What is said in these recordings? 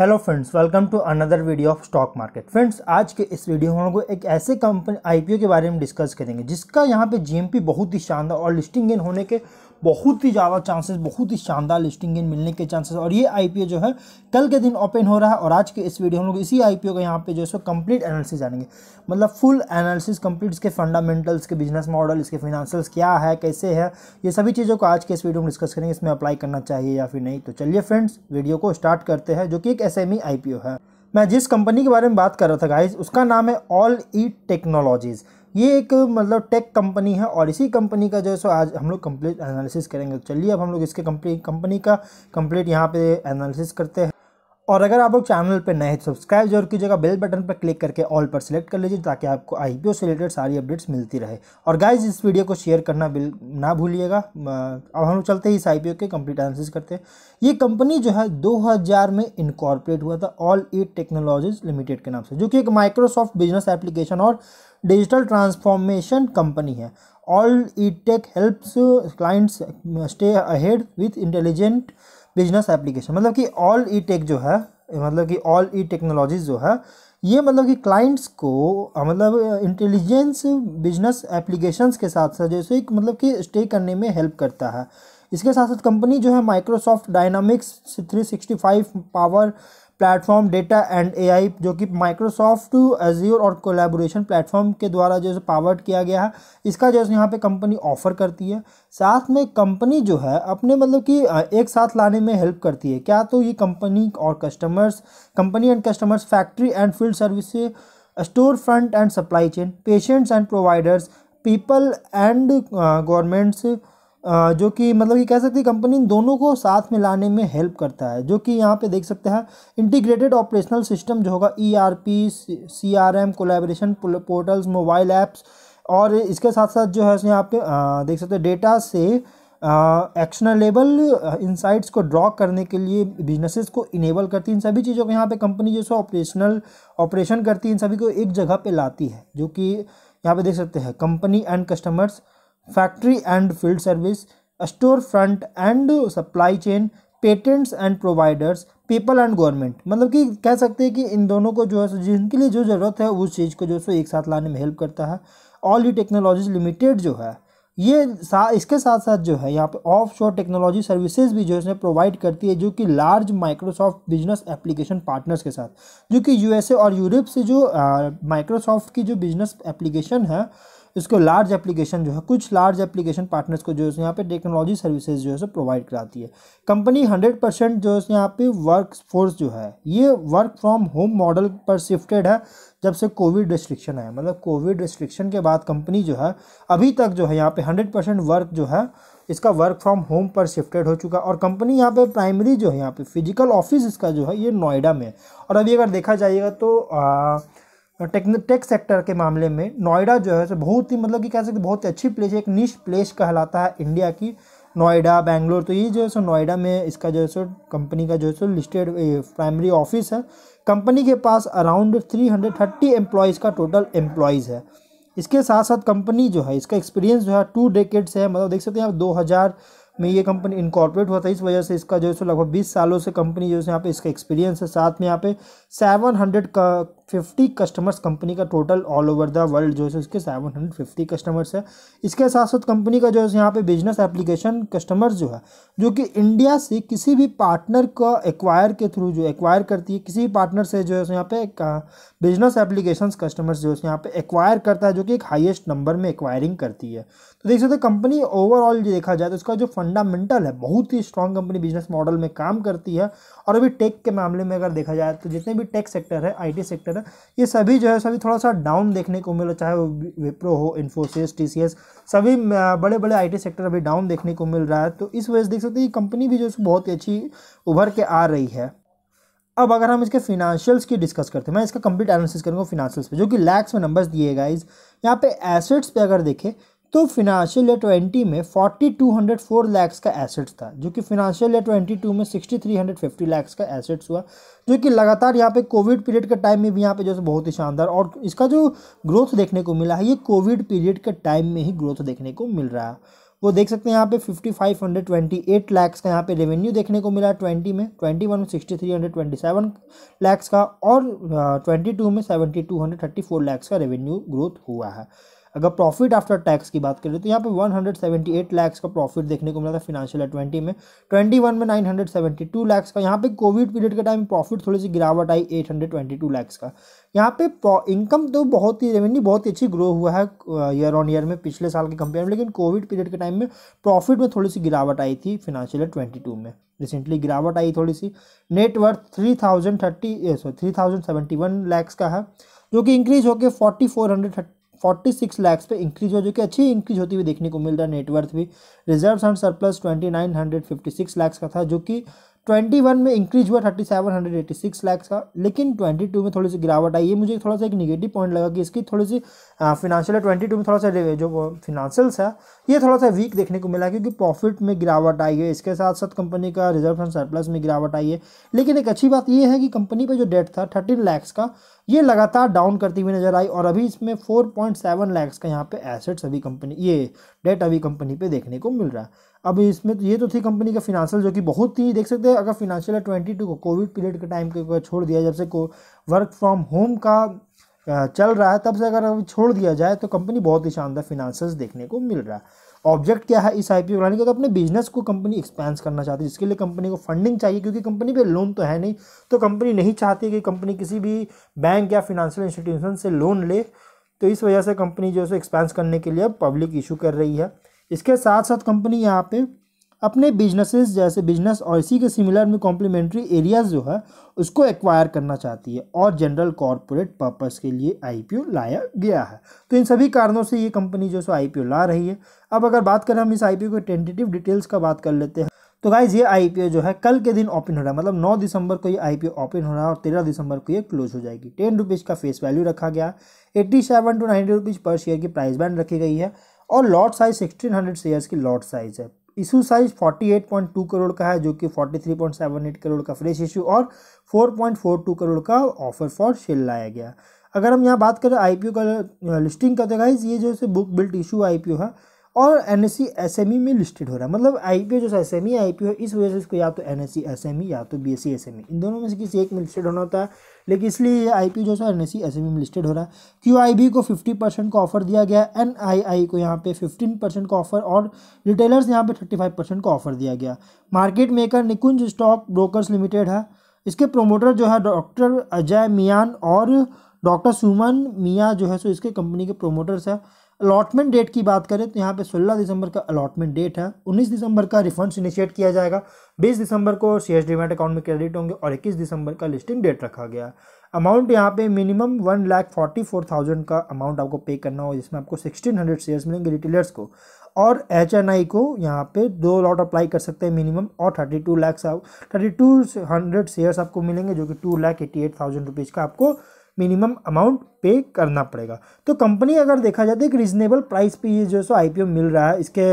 hello friends welcome to another video of stock market friends आज के इस video में हम लोग एक ऐसे कंपनी आईपीओ के बारे में डिस्कस करेंगे जिसका यहाँ पे जीएमपी बहुत ही शानदार और लिस्टिंग गेन होने के बहुत ही ज़्यादा चांसेस बहुत ही शानदार लिस्टिंग गेन मिलने के चांसेस और ये आई जो है कल के दिन ओपन हो रहा है और आज के इस वीडियो हम लोग इसी आई का यहाँ पे जो है सो कंप्लीट एनालिसिस जानेंगे मतलब फुल एनालिसिस कंप्लीट इसके फंडामेंटल्स के बिजनेस मॉडल इसके फिनेंशियल्स क्या है कैसे है ये सभी चीज़ों को आज के इस वीडियो में डिस्कस करेंगे इसमें अप्लाई करना चाहिए या फिर नहीं तो चलिए फ्रेंड्स वीडियो को स्टार्ट करते हैं जो कि एक एस एम e है मैं जिस कंपनी के बारे में बात कर रहा था गाइज उसका नाम है ऑल ई टेक्नोलॉजीज़ ये एक मतलब टेक कंपनी है और इसी कंपनी का जो है सो आज हम लोग कंप्लीट एनालिसिस करेंगे चलिए अब हम लोग इसके कंपनी कंपनी का कंप्लीट यहाँ पे एनालिसिस करते हैं और अगर आप लोग चैनल पर नए तो सब्सक्राइब जरूर कीजिएगा बेल बटन पर क्लिक करके ऑल पर सेलेक्ट कर लीजिए ताकि आपको ओ से रिलेटेड सारी अपडेट्स मिलती रहे और गाइज इस वीडियो को शेयर करना बिल ना भूलिएगा अब हम चलते ही इस ओ के कंप्लीट एनालिसिस करते हैं ये कंपनी जो है 2000 में इनकॉर्पोरेट हुआ था ऑल ईट टेक्नोलॉजीज लिमिटेड के नाम से जो कि एक माइक्रोसॉफ्ट बिजनेस एप्लीकेशन और डिजिटल ट्रांसफॉर्मेशन कंपनी है all e tech helps clients stay ahead with intelligent business application मतलब कि ऑल ई टेक जो है मतलब कि ऑल ई टेक्नोलॉजीज जो है ये मतलब कि क्लाइंट्स को मतलब इंटेलिजेंस बिजनेस एप्लीकेशंस के साथ साथ जैसे एक मतलब कि स्टे करने में हेल्प करता है इसके साथ साथ कंपनी जो है Microsoft Dynamics five Power Platform data and AI जो कि माइक्रोसॉफ्ट एजियोर और कोलेबोरेशन प्लेटफॉर्म के द्वारा जो है पावर्ड किया गया है इसका जो है यहाँ पे कंपनी ऑफर करती है साथ में कंपनी जो है अपने मतलब कि एक साथ लाने में हेल्प करती है क्या तो ये कंपनी और customers company and customers factory and field service store front and supply chain patients and providers people and governments जो कि मतलब कि कह सकते हैं कंपनी इन दोनों को साथ में लाने में हेल्प करता है जो कि यहाँ पे देख सकते हैं इंटीग्रेटेड ऑपरेशनल सिस्टम जो होगा E R P C R M collaboration portals mobile apps और इसके साथ साथ जो है यहाँ पे आ, देख सकते हैं डेटा से एक्शनलेबल इंसाइट्स को ड्रॉ करने के लिए बिजनेसेस को इनेबल करती है इन सभी चीज़ों को यहाँ पे कंपनी जो है ऑपरेशनल ऑपरेशन करती है इन सभी को एक जगह पे लाती है जो कि यहाँ पे देख सकते हैं company and customers factory and field service store front and supply chain patients and providers people and government मतलब कि कह सकते हैं कि इन दोनों को जो है सो जिनके लिए जो ज़रूरत है उस चीज़ को जो है एक साथ लाने में हेल्प करता है ऑल यू टेक्नोलॉजीज लिमिटेड जो है ये सा, इसके साथ साथ जो है यहाँ पे ऑफ शोर टेक्नोलॉजी सर्विसेज भी जो है प्रोवाइड करती है जो कि large Microsoft business application partners के साथ जो कि यूएसए और यूरोप से जो माइक्रोसॉफ्ट की जो बिजनेस एप्लीकेशन है इसको लार्ज एप्लीकेशन जो है कुछ लार्ज एप्लीकेशन पार्टनर्स को जो है यहाँ पे टेक्नोलॉजी सर्विसेज जो है सो प्रोवाइड कराती है कंपनी हंड्रेड परसेंट जो है यहाँ पे वर्क फोर्स जो है ये वर्क फ्रॉम होम मॉडल पर शिफ्टेड है जब से कोविड रिस्ट्रिक्शन है मतलब कोविड रिस्ट्रिक्शन के बाद कंपनी जो है अभी तक जो है यहाँ पे हंड्रेड परसेंट वर्क जो है इसका वर्क फ्रॉम होम पर शिफ्टेड हो चुका और कंपनी यहाँ पे प्राइमरी जो है यहाँ पे फिजिकल ऑफिस इसका जो है ये नोएडा में है और अभी अगर देखा जाएगा तो आ, टेक टेक सेक्टर के मामले में नोएडा जो है बहुत ही मतलब कि कह सकते बहुत ही अच्छी प्लेस है एक निश प्लेस कहलाता है इंडिया की नोएडा बैंगलोर तो ये जो है सो नोएडा में इसका जो है सो कंपनी का जो है सो लिस्टेड प्राइमरी ऑफिस है कंपनी के पास around three hundred thirty employees का टोटल एम्प्लॉयज़ है इसके साथ साथ कंपनी जो है इसका एक्सपीरियंस जो है टू डेकेड से है मतलब देख सकते हैं आप दो हज़ार में ये कंपनी इनकॉर्पोरेट हुआ था इस वजह से इसका जो है सो लगभग बीस सालों से कंपनी जो है यहाँ पे इसका एक्सपीरियंस है साथ में यहाँ पे सेवन हंड्रेड का फिफ्टी कस्टमर्स कंपनी का total all over the world जो है इसके सेवन हंड्रेड फिफ्टी कस्टमर्स है इसके साथ साथ कंपनी का जो है यहाँ पे बिजनेस एप्लीकेशन कस्टमर्स जो है जो कि इंडिया से किसी भी पार्टनर का एक्वायर के थ्रू जो एक्वायर करती है किसी भी पार्टनर से जो है यहाँ पे बिजनेस एप्लीकेशन कस्टमर्स जो है यहाँ पे एक्वायर करता है जो कि एक हाइएस्ट नंबर में एक्वायरिंग करती है तो देख सकते कंपनी ओवरऑल देखा जाए तो इसका जो फंड फंडामेंटल है बहुत ही स्ट्रॉन्ग कंपनी बिजनेस मॉडल में काम करती है और अभी टेक के मामले में अगर देखा जाए तो जितने भी टेक सेक्टर है आईटी सेक्टर है ये सभी जो है सभी थोड़ा सा डाउन देखने को मिला चाहे वो विप्रो हो इन्फोसिस टी सभी बड़े बड़े आई सेक्टर अभी डाउन देखने को मिल रहा है तो इस वजह से देख सकते हैं कंपनी भी जो है बहुत ही अच्छी उभर के आ रही है अब अगर हम इसके फिनेंशियल्स की डिस्कस करते हैं मैं इसका कंप्लीट एनालिसिस करूँगा फिनेंशियल्स पे जो कि लैक्स में नंबर्स दिए गाइज यहाँ पे एसेट्स पे अगर देखें तो फिनांशियल ईयर ट्वेंटी में forty two hundred four lakhs का एसेट्स था जो कि फिनांशियल ईयर ट्वेंटी टू में sixty three hundred fifty lakhs का एसेट्स हुआ जो कि लगातार यहाँ पे कोविड पीरियड के टाइम में भी यहाँ पे जैसे बहुत ही शानदार और इसका जो ग्रोथ देखने को मिला है ये कोविड पीरियड के टाइम में ही ग्रोथ देखने को मिल रहा है वो देख सकते हैं यहाँ पे fifty five hundred twenty eight lakhs का यहाँ पे रेवेन्यू देखने को मिला ट्वेंटी में ट्वेंटी वन में sixty three hundred twenty seven lakhs का और ट्वेंटी टू में seventy two hundred thirty four lakhs का रेवेन्यू ग्रोथ हुआ है अगर प्रॉफिट आफ्टर टैक्स की बात करें तो यहाँ पे 178 लाख का प्रॉफिट देखने को मिला था फिनेंशियल ईयर ट्वेंटी में 21 में 972 लाख का यहाँ पे कोविड पीरियड के टाइम प्रॉफिट थोड़ी सी गिरावट आई 822 लाख का यहाँ पे इनकम तो बहुत ही रेवेन्यू बहुत ही अच्छी ग्रो हुआ है ईयर ऑन ईयर में पिछले साल के कंपेयर में लेकिन कोविड पीरियड के टाइम में प्रॉफिट में थोड़ी सी गिरावट आई थी फिनेंशियल ईयर ट्वेंटी में रिसेंटली गिरावट आई थोड़ी सी net worth three thousand thirty sorry three thousand seventy one lakhs का है जो कि इंक्रीज होकर forty four hundred forty six lakhs पे इंक्रीज हो जो कि अच्छी इंक्रीज होती हुई देखने को मिल रहा है नेटवर्थ भी reserve and surplus twenty nine hundred fifty six lakhs का था जो कि ट्वेंटी वन में इंक्रीज हुआ thirty seven hundred six lakhs का लेकिन ट्वेंटी टू में थोड़ी सी गिरावट आई है मुझे थोड़ा सा एक निगेटिव पॉइंट लगा कि इसकी थोड़ी सी फिनेंशियल ट्वेंटी टू में थोड़ा सा जो फिनेंशियल्स है ये थोड़ा सा वीक देखने को मिला क्योंकि प्रॉफिट में गिरावट आई है इसके साथ साथ कंपनी का रिजर्व फंड सरप्लस में गिरावट आई है लेकिन एक अच्छी बात यह है कि कंपनी पर जो डेट था थर्टीन लैक्स का ये लगातार डाउन करती हुई नजर आई और अभी इसमें फोर पॉइंट सेवन लैक्स का यहाँ पे एसेट्स अभी कंपनी ये डेट अभी कंपनी पे देखने को मिल रहा है अब इसमें तो ये तो थी कंपनी का फिनेंशियल जो कि बहुत ही देख सकते हैं अगर फिनेंशियल ट्वेंटी टू को कोविड पीरियड के टाइम के छोड़ दिया जब से को वर्क फ्रॉम होम का चल रहा है तब से अगर छोड़ दिया जाए तो कंपनी बहुत ही शानदार फिनेंशियल्स देखने को मिल रहा है ऑब्जेक्ट क्या है इस आई पी बनाने का तो अपने बिजनेस को कंपनी एक्सपेंस करना चाहती है जिसके लिए कंपनी को फंडिंग चाहिए क्योंकि कंपनी पे लोन तो है नहीं तो कंपनी नहीं चाहती कि कंपनी किसी भी बैंक या फिनेंशियल इंस्टीट्यूशन से लोन ले तो इस वजह से कंपनी जो है एक्सपेंस करने के लिए पब्लिक इशू कर रही है इसके साथ साथ कंपनी यहाँ पे अपने बिजनेसेस जैसे बिजनेस और इसी के सिमिलर में कॉम्प्लीमेंट्री एरियाज जो है उसको एक्वायर करना चाहती है और जनरल कॉरपोरेट पर्पस के लिए आईपीओ लाया गया है तो इन सभी कारणों से ये कंपनी जो सो आईपीओ ला रही है अब अगर बात करें हम इस आईपीओ के टेंटेटिव डिटेल्स का बात कर लेते हैं तो गाइज ये आई जो है कल के दिन ओपन हो रहा है मतलब नौ दिसंबर को ये आई ओपन हो रहा है और तेरह दिसंबर को ये क्लोज हो जाएगी टेन रुपीज़ का फेस वैल्यू रखा गया eighty seven to ninety rupees पर शेयर की प्राइस बैंड रखी गई है और लॉट साइज 1600 शेयर्स की लॉट साइज है इशू साइज 48.2 करोड़ का है जो कि 43.78 करोड़ का फ्रेश इशू और 4.42 करोड़ का ऑफर फॉर सेल लाया गया अगर हम यहाँ बात करें आईपीओ का लिस्टिंग का तो गाइज ये जो है बुक बिल्ट इशू आईपीओ है और एन एस e e में लिस्टेड हो रहा है मतलब आई पी ओ जो S M E I P हो इस वजह से इसको या तो एन एस सी या तो B S C S M E इन दोनों में से किसी एक में लिस्टेड होना होता है लेकिन इसलिए ये आई पी जो है N S C S M E में लिस्टेड हो रहा है क्यू आई बी को फिफ्टी परसेंट का ऑफर दिया गया एन आई आई को यहाँ पे फिफ्टीन परसेंट का ऑफर और रिटेलर्स यहाँ पे थर्टी फाइव परसेंट का ऑफर दिया गया market maker Nikunj stock brokers limited है इसके प्रोमोटर जो है डॉक्टर अजय मियान और डॉक्टर सुमन मियाँ जो है सो इसके कंपनी के प्रोमोटर्स है अलॉटमेंट डेट की बात करें तो यहाँ पे 16 दिसंबर का अलॉटमेंट डेट है 19 दिसंबर का रिफंड इनिशिएट किया जाएगा 20 दिसंबर को सी एस अकाउंट में क्रेडिट होंगे और 21 दिसंबर का लिस्टिंग डेट रखा गया है अमाउंट यहाँ पे minimum one lakh forty four thousand का अमाउंट आपको पे करना होगा जिसमें आपको सिक्सटीन हंड्रेड शेयर्स मिलेंगे रिटेलर्स को और एच एन आई को यहाँ पे दो लॉट अप्लाई कर सकते हैं मिनिमम और thirty two lakhs thirty two hundred shares आपको मिलेंगे जो कि two lakh eighty eight thousand rupees का आपको मिनिमम अमाउंट पे करना पड़ेगा तो कंपनी अगर देखा जाए तो एक रीजनेबल प्राइस पे ये जो है सो आई मिल रहा है इसके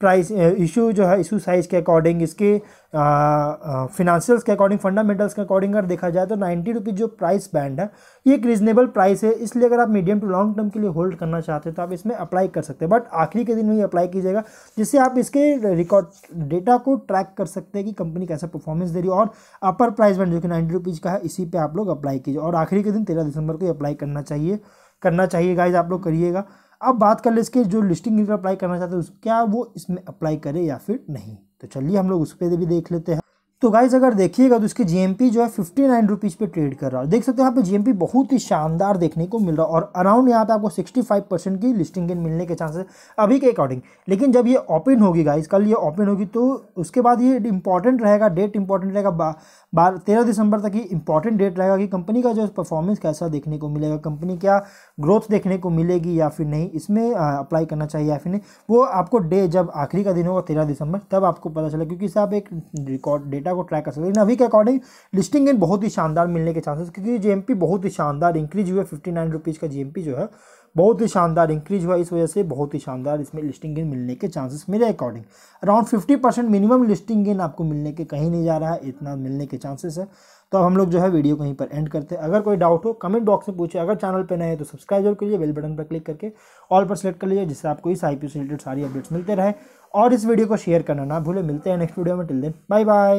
प्राइस इशू uh, जो है इशू साइज़ के अकॉर्डिंग इसके फिनंशियल्स uh, uh, के अकॉर्डिंग फंडामेंटल्स के अकॉर्डिंग अगर देखा जाए तो नाइन्टी रुपीज़ जो प्राइस बैंड है ये एक रीजनेबल प्राइस है इसलिए अगर आप मीडियम टू लॉन्ग टर्म के लिए होल्ड करना चाहते हैं तो आप इसमें अप्लाई कर सकते हैं बट आखिरी के दिन में ही अप्लाई कीजिएगा जिससे आप इसके रिकॉर्ड डेटा को ट्रैक कर सकते हैं कि कंपनी कैसा परफॉर्मेंस दे रही है और अपर प्राइस बैंड जो कि नाइन्टी रुपीज़ का है इसी पर आप लोग अप्लाई कीजिए और आखिरी के दिन तेरह दिसंबर को अप्लाई करना चाहिए करना चाहिए गाइज आप लोग करिएगा अब बात कर ले इसके जो लिस्टिंग अप्लाई करना चाहते हैं क्या वो इसमें अप्लाई करे या फिर नहीं तो चलिए हम लोग उस पर भी देख लेते हैं तो गाइज अगर देखिएगा तो इसके जीएमपी जो है फिफ्टी नाइन रुपीज़ पर ट्रेड कर रहा है देख सकते हो यहाँ पे जीएमपी बहुत ही शानदार देखने को मिल रहा है और अराउंड यहाँ पे आपको सिक्सटी फाइव परसेंट की लिस्टिंग गेन मिलने के चांसेस अभी के अकॉर्डिंग लेकिन जब ये ओपन होगी गाइज कल ये ओपन होगी तो उसके बाद ये इंपॉर्टेंट रहेगा डेट इंपॉर्टेंट रहेगा बारह बार तेरह दिसंबर तक ये इंपॉर्टेंट डेट रहेगा कि कंपनी का जो परफॉर्मेंस कैसा देखने को मिलेगा कंपनी क्या ग्रोथ देखने को मिलेगी या फिर नहीं इसमें अप्लाई करना चाहिए या फिर नहीं वो आपको डे जब आखिरी का दिन होगा तेरह दिसंबर तब आपको पता चला क्योंकि साहब एक रिकॉर्ड डेटा डेटा को ट्रैक कर सकते हैं लेकिन अभी के अकॉर्डिंग लिस्टिंग गेन बहुत ही शानदार मिलने के चांसेस क्योंकि जीएमपी बहुत ही शानदार इंक्रीज हुआ फिफ्टी नाइन रुपीज़ का जीएमपी जो है बहुत ही शानदार इंक्रीज हुआ इस वजह से बहुत ही शानदार इसमें लिस्टिंग गेन मिलने के चांसेस मेरे according around fifty percent minimum listing gain आपको मिलने के कहीं नहीं जा रहा है इतना मिलने के चांसेस है तो अब हम लोग जो है वीडियो कहीं पर एंड करते हैं अगर कोई डाउट हो कमेंट बॉक्स में पूछे अगर चैनल पर नए हैं तो सब्सक्राइब जरूर करिए बेल बटन पर क्लिक करके ऑल पर सेलेक्ट कर लीजिए जिससे आपको इस आई से रिलेटेड सारी अपडेट्स मिलते रहे और इस वीडियो को शेयर करना ना भूले मिलते हैं नेक्स्ट वीडियो में टिल दिन बाय बाय